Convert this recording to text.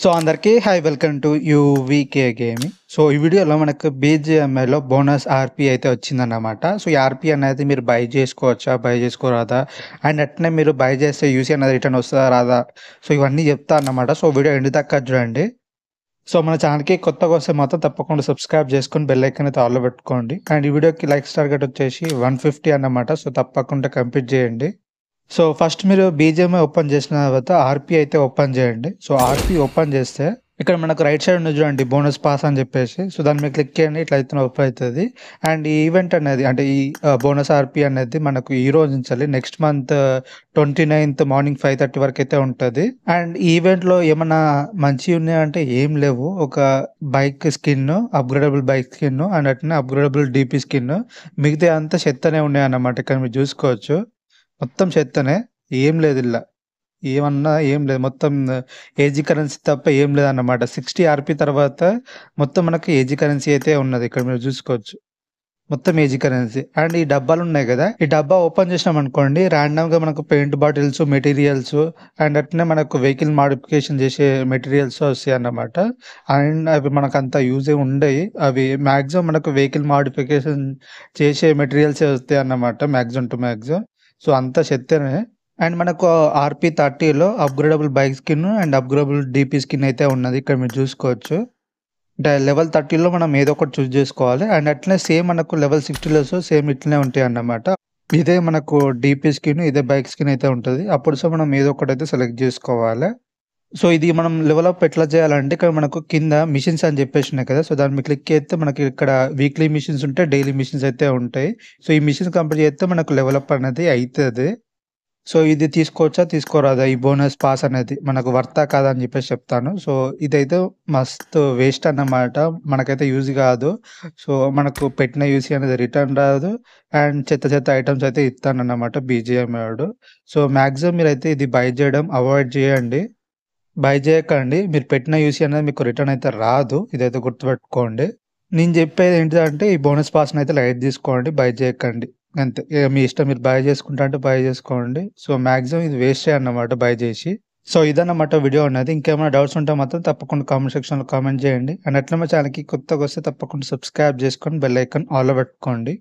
so అందరికీ hi welcome to U VK gaming so ఈ వీడియోలో మనకు బీజిఎంఐలో బోనస్ ఆర్పీ అయితే వచ్చిందన్నమాట సో ఈ ఆర్పీ అనేది మీరు బై చేసుకోవచ్చా బై చేసుకోరాదా అండ్ అట్నే మీరు బై చేస్తే యూసీ అనేది రిటర్న్ వస్తుందా రాదా సో ఇవన్నీ చెప్తా అన్నమాట సో వీడియో ఎండు దాకా చూడండి సో మన ఛానల్కి కొత్తగా వస్తే మాత్రం తప్పకుండా సబ్స్క్రైబ్ చేసుకొని బెల్ ఐకన్ అయితే ఆల్లో పెట్టుకోండి అండ్ ఈ వీడియోకి లైక్స్ టార్గెట్ వచ్చేసి వన్ ఫిఫ్టీ అన్నమాట సో తప్పకుండా కంప్లీట్ చేయండి సో ఫస్ట్ మీరు బీజిఎంఐ ఓపెన్ చేసిన తర్వాత ఆర్పి అయితే ఓపెన్ చేయండి సో ఆర్పి ఓపెన్ చేస్తే ఇక్కడ మనకు రైట్ సైడ్ ఉంది చూడండి బోనస్ పాస్ అని చెప్పేసి సో దాన్ని మీరు క్లిక్ చేయండి ఇట్లా అయితే ఓపెన్ అవుతుంది అండ్ ఈ ఈవెంట్ అనేది అంటే ఈ బోనస్ ఆర్పి అనేది మనకు ఈ రోజు నుంచి next month twenty ninth morning five thirty వరకు అయితే ఉంటుంది అండ్ ఈవెంట్లో ఏమన్నా మంచి ఉన్నాయంటే ఏం లేవు ఒక bike skin upgradable bike skin and అట్లనే అప్గ్రేడబుల్ డీపీ స్కిన్ మిగతా అంతా చెత్తనే ఉన్నాయి అన్నమాట ఇక్కడ మీరు చూసుకోవచ్చు మొత్తం చెత్తనే ఏం లేదు ఇలా ఏమన్నా ఏం లేదు మొత్తం ఏజీ కరెన్సీ తప్ప ఏం లేదన్నమాట సిక్స్టీ ఆర్పి తర్వాత మొత్తం మనకి ఏజీ కరెన్సీ అయితే ఉన్నది ఇక్కడ మీరు చూసుకోవచ్చు మొత్తం ఏజీ కరెన్సీ అండ్ ఈ డబ్బాలు ఉన్నాయి కదా ఈ డబ్బా ఓపెన్ చేసినాం అనుకోండి ర్యాండమ్ గా మనకు పెయింట్ బాటిల్స్ మెటీరియల్స్ అండ్ అట్నే మనకు వెహికల్ మాడిఫికేషన్ చేసే మెటీరియల్స్ వస్తాయి అన్నమాట అండ్ అవి మనకు అంత యూజ్ ఉండయి అవి మాక్సిమం మనకు వెహికల్ మాడిఫికేషన్ చేసే మెటీరియల్స్ వస్తాయి అన్నమాట మాక్సిమం టు మాక్సిమం సో అంతా చెప్తేనే అండ్ మనకు ఆర్పి థర్టీలో upgradable bike skin and upgradable DP skin అయితే ఉన్నది ఇక్కడ మీరు చూసుకోవచ్చు అంటే లెవెల్ థర్టీలో మనం ఏదో ఒకటి చూస్ చేసుకోవాలి అండ్ అట్లనే సేమ్ మనకు లెవెల్ సిక్స్టీలో సేమ్ ఇట్లనే ఉంటాయి అన్నమాట ఇదే మనకు డీపీ స్కిన్ ఇదే బైక్ స్కిన్ అయితే ఉంటుంది అప్పుడు సో మనం ఏదో ఒకటి అయితే సెలెక్ట్ చేసుకోవాలి సో ఇది మనం లెవెల్ అప్ ఎట్లా చేయాలంటే ఇక్కడ మనకు కింద మిషన్స్ అని ఉన్నాయి కదా సో దాన్ని క్లిక్ చేస్తే మనకి ఇక్కడ వీక్లీ మిషన్స్ ఉంటాయి డైలీ మిషన్స్ అయితే ఉంటాయి సో ఈ మిషన్స్ కంప్లీట్ చేస్తే మనకు లెవెల్ అప్ అనేది అవుతుంది సో ఇది తీసుకోవచ్చా తీసుకోరాదా ఈ బోనస్ పాస్ అనేది మనకు వర్తా కాదా అని చెప్పేసి చెప్తాను సో ఇదైతే మస్తు వేస్ట్ అన్నమాట మనకైతే యూజ్ కాదు సో మనకు పెట్టిన యూజ్ అనేది రిటర్న్ రాదు అండ్ చెత్త చెత్త ఐటమ్స్ అయితే ఇస్తాను అన్నమాట బీజిఎం సో మ్యాక్సిమం మీరైతే ఇది బై చేయడం అవాయిడ్ చేయండి బై చేయకండి మీరు పెట్టిన యూసీ అనేది మీకు రిటర్న్ అయితే రాదు ఇదైతే గుర్తుపెట్టుకోండి నేను చెప్పేది ఏంటిదంటే ఈ బోనస్ పాస్ని అయితే లైట్ తీసుకోండి బై చేయకండి అంతే మీ ఇష్టం మీరు బై చేసుకుంటా అంటే బై చేసుకోండి సో మాక్సిమం ఇది వేస్ట్ అన్నమాట బై చేసి సో ఇదన్నమాట వీడియో ఉన్నది ఇంకేమైనా డౌట్స్ ఉంటే మాత్రం తప్పకుండా కామెంట్ సెక్షన్లో కామెంట్ చేయండి అండ్ అట్లా మా ఛానల్కి కొత్తగా వస్తే తప్పకుండా సబ్స్క్రైబ్ చేసుకొని బెల్ ఐకాన్ ఆల్ పెట్టుకోండి